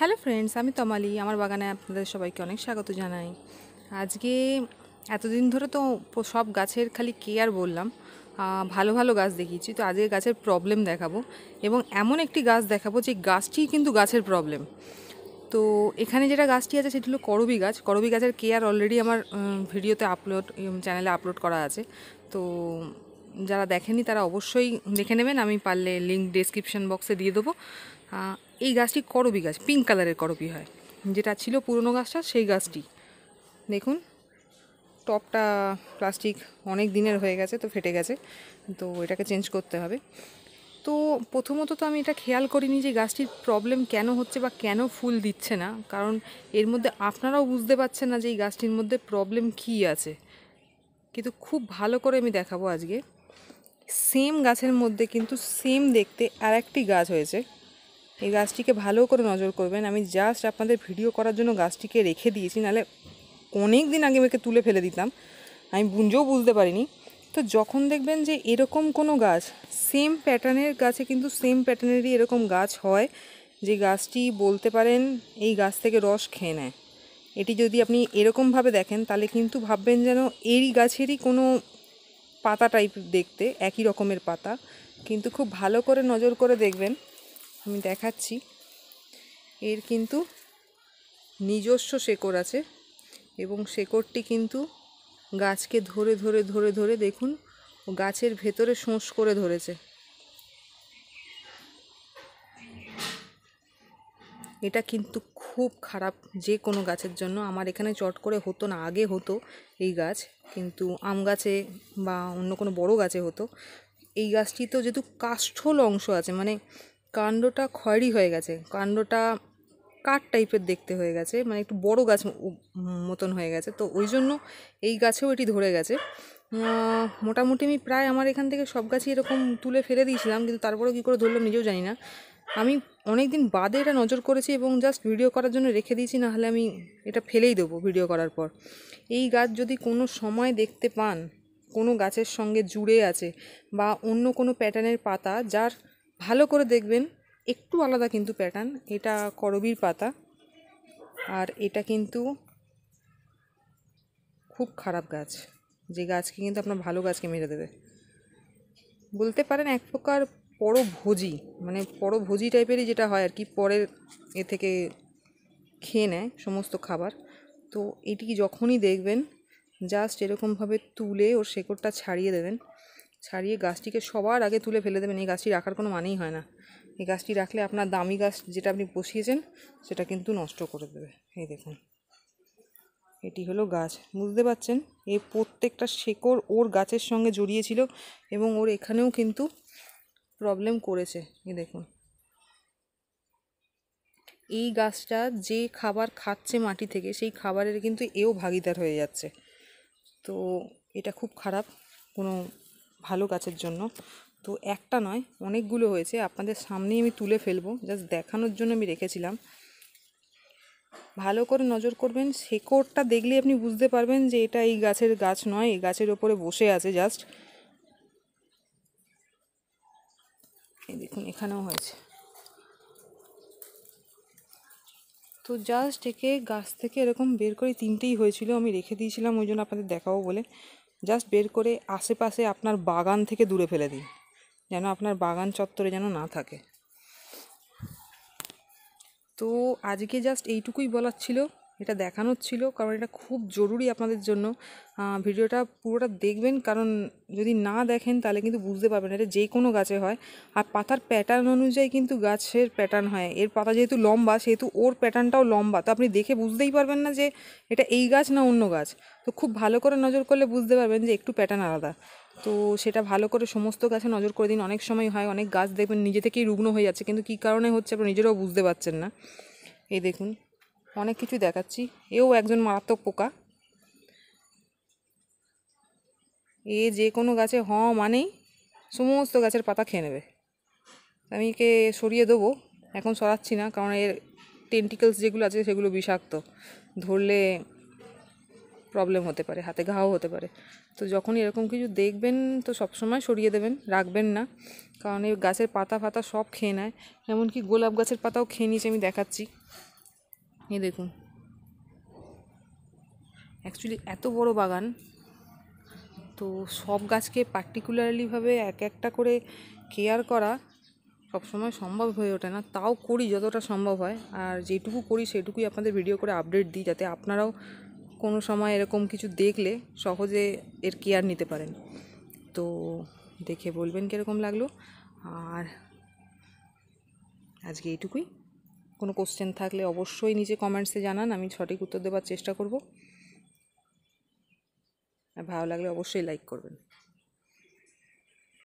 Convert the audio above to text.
hello friends আমি তমালি আমার বাগানে আপনাদের সবাইকে অনেক স্বাগত জানাই আজকে এতদিন ধরে তো সব গাছের খালি কেয়ার বললাম ভালো ভালো গাছ দেখিয়েছি তো আজকে গাছের প্রবলেম দেখাবো এবং এমন একটি গাছ দেখাবো যে গাছটি কিন্তু গাছের প্রবলেম তো এখানে যেটা গাছটি আছে সেটি হলো করবি গাছ করবি গাছের কেয়ার অলরেডি আমার ভিডিওতে আপলোড চ্যানেলে আপলোড করা আছে তো যারা দেখেনি তারা অবশ্যই দেখে নেবেন আমি পারলে লিঙ্ক ডিসক্রিপশান বক্সে দিয়ে দেবো এই গাছটি করবি গাছ পিঙ্ক কালারের করবি হয় যেটা ছিল পুরনো গাছটা সেই গাছটি দেখুন টপটা প্লাস্টিক অনেক দিনের হয়ে গেছে তো ফেটে গেছে তো এটাকে চেঞ্জ করতে হবে তো প্রথমত তো আমি এটা খেয়াল করিনি যে গাছটির প্রবলেম কেন হচ্ছে বা কেন ফুল দিচ্ছে না কারণ এর মধ্যে আপনারাও বুঝতে পারছেন না যে এই গাছটির মধ্যে প্রবলেম কি আছে কিন্তু খুব ভালো করে আমি দেখাবো আজকে সেম গাছের মধ্যে কিন্তু সেম দেখতে আর একটি গাছ হয়েছে এই গাছটিকে ভালো করে নজর করবেন আমি জাস্ট আপনাদের ভিডিও করার জন্য গাছটিকে রেখে দিয়েছি নাহলে অনেক দিন আগে আমাকে তুলে ফেলে দিতাম আমি বুঞ্জেও বুঝতে পারিনি তো যখন দেখবেন যে এরকম কোনো গাছ সেম প্যাটার্নের গাছে কিন্তু সেম প্যাটার্নেরই এরকম গাছ হয় যে গাছটি বলতে পারেন এই গাছ থেকে রস খেয়ে নেয় এটি যদি আপনি এরকমভাবে দেখেন তাহলে কিন্তু ভাববেন যেন এরই গাছেরই কোনো পাতা টাইপ দেখতে একই রকমের পাতা কিন্তু খুব ভালো করে নজর করে দেখবেন আমি দেখাচ্ছি এর কিন্তু নিজস্ব শেকড় আছে এবং শেকড়টি কিন্তু গাছকে ধরে ধরে ধরে ধরে দেখুন গাছের ভেতরে শোঁস করে ধরেছে এটা কিন্তু খুব খারাপ যে কোনো গাছের জন্য আমার এখানে চট করে হতো না আগে হতো এই গাছ কিন্তু আম গাছে বা অন্য কোনো বড় গাছে হতো এই গাছটি তো যেহেতু কাষ্ঠল অংশ আছে মানে কাণ্ডটা খয়েরি হয়ে গেছে কাণ্ডটা কাঠ টাইপের দেখতে হয়ে গেছে মানে একটু বড় গাছ মতন হয়ে গেছে তো ওই জন্য এই গাছেও এটি ধরে গেছে মোটামুটি আমি প্রায় আমার এখান থেকে সব গাছই এরকম তুলে ফেলে দিয়েছিলাম কিন্তু তারপরেও কী করে ধরলাম নিজেও জানি না আমি অনেক দিন বাদে এটা নজর করেছি এবং জাস্ট ভিডিও করার জন্য রেখে দিয়েছি নাহলে আমি এটা ফেলেই দেবো ভিডিও করার পর এই গাছ যদি কোনো সময় দেখতে পান কোনো গাছের সঙ্গে জুড়ে আছে বা অন্য কোনো প্যাটার্নের পাতা যার ভালো করে দেখবেন একটু আলাদা কিন্তু প্যাটার্ন এটা করবির পাতা আর এটা কিন্তু খুব খারাপ গাছ যে গাছকে কিন্তু আপনার ভালো গাছকে মেরে দেবে বলতে পারেন এক প্রকার পরভোজি মানে পরভোজি টাইপেরই যেটা হয় আর কি পরের এ থেকে খেয়ে নেয় সমস্ত খাবার তো এটি যখনই দেখবেন জাস্ট এরকমভাবে তুলে ওর শেকড়টা ছাড়িয়ে দেবেন ছাড়িয়ে গাছটিকে সবার আগে তুলে ফেলে দেবেন এই গাছটি রাখার কোনো মানেই হয় না এই গাছটি রাখলে আপনার দামি গাছ যেটা আপনি বসিয়েছেন সেটা কিন্তু নষ্ট করে দেবে এই দেখুন এটি হলো গাছ বুঝতে পাচ্ছেন এই প্রত্যেকটা শেকড় ওর গাছের সঙ্গে জড়িয়েছিল এবং ওর এখানেও কিন্তু প্রবলেম করেছে এই দেখুন এই গাছটা যে খাবার খাচ্ছে মাটি থেকে সেই খাবারের কিন্তু এও ভাগিদার হয়ে যাচ্ছে তো এটা খুব খারাপ কোনো ভালো গাছের জন্য তো একটা নয় অনেকগুলো হয়েছে আপনাদের সামনেই আমি তুলে ফেলবো জাস্ট দেখানোর জন্য আমি রেখেছিলাম ভালো করে নজর করবেন শেকড়টা দেখলে আপনি বুঝতে পারবেন যে এটা এই গাছের গাছ নয় এই গাছের ওপরে বসে আছে জাস্ট এই দেখুন এখানেও হয়েছে তো জাস্ট একে গাছ থেকে এরকম বের করে তিনটেই হয়েছিল আমি রেখে দিয়েছিলাম ওই জন্য আপনাদের দেখাবো বলে জাস্ট বের করে আশেপাশে আপনার বাগান থেকে দূরে ফেলে দিন যেন আপনার বাগান চত্বরে যেন না থাকে তো আজকে জাস্ট এইটুকুই বলার ছিল এটা দেখানোর ছিল কারণ এটা খুব জরুরি আপনাদের জন্য ভিডিওটা পুরোটা দেখবেন কারণ যদি না দেখেন তাহলে কিন্তু বুঝতে পারবেন এটা যে কোনো গাছে হয় আর পাতার প্যাটার্ন অনুযায়ী কিন্তু গাছের প্যাটার্ন হয় এর পাতা যেহেতু লম্বা সেহেতু ওর প্যাটার্নটাও লম্বা তো আপনি দেখে বুঝতেই পারবেন না যে এটা এই গাছ না অন্য গাছ তো খুব ভালো করে নজর করলে বুঝতে পারবেন যে একটু প্যাটার্ন আলাদা তো সেটা ভালো করে সমস্ত গাছে নজর করে দিন অনেক সময় হয় অনেক গাছ দেখবেন নিজে থেকেই রুগ্ন হয়ে যাচ্ছে কিন্তু কী কারণে হচ্ছে আপনি নিজেরাও বুঝতে পারছেন না এই দেখুন অনেক কিছু দেখাচ্ছি এও একজন মারাত্মক পোকা এ যে কোনো গাছে হ মানেই সমস্ত গাছের পাতা খেয়ে নেবে আমি একে সরিয়ে দেবো এখন সরাচ্ছি না কারণ এর টেন্টিকেলস যেগুলো আছে সেগুলো বিষাক্ত ধরলে প্রবলেম হতে পারে হাতে ঘাও হতে পারে তো যখন এরকম কিছু দেখবেন তো সবসময় সরিয়ে দেবেন রাখবেন না কারণ এই গাছের পাতা ফাতা সব খেয়ে নেয় এমনকি গোলাপ গাছের পাতাও খেয়ে নিয়েছে আমি দেখাচ্ছি এ দেখুন অ্যাকচুয়ালি এত বড় বাগান তো সব গাছকে পার্টিকুলারলিভাবে এক একটা করে কেয়ার করা সবসময় সম্ভব হয়ে ওঠে না তাও করি যতটা সম্ভব হয় আর যেটুকু করি সেটুকুই আপনাদের ভিডিও করে আপডেট দিই যাতে আপনারাও কোনো সময় এরকম কিছু দেখলে সহজে এর কেয়ার নিতে পারেন তো দেখে বলবেন কীরকম লাগলো আর আজকে এইটুকুই কোনো কোশ্চেন থাকলে অবশ্যই নিচে কমেন্টসে জানান আমি সঠিক উত্তর দেওয়ার চেষ্টা করব আর ভালো লাগলে অবশ্যই লাইক করবেন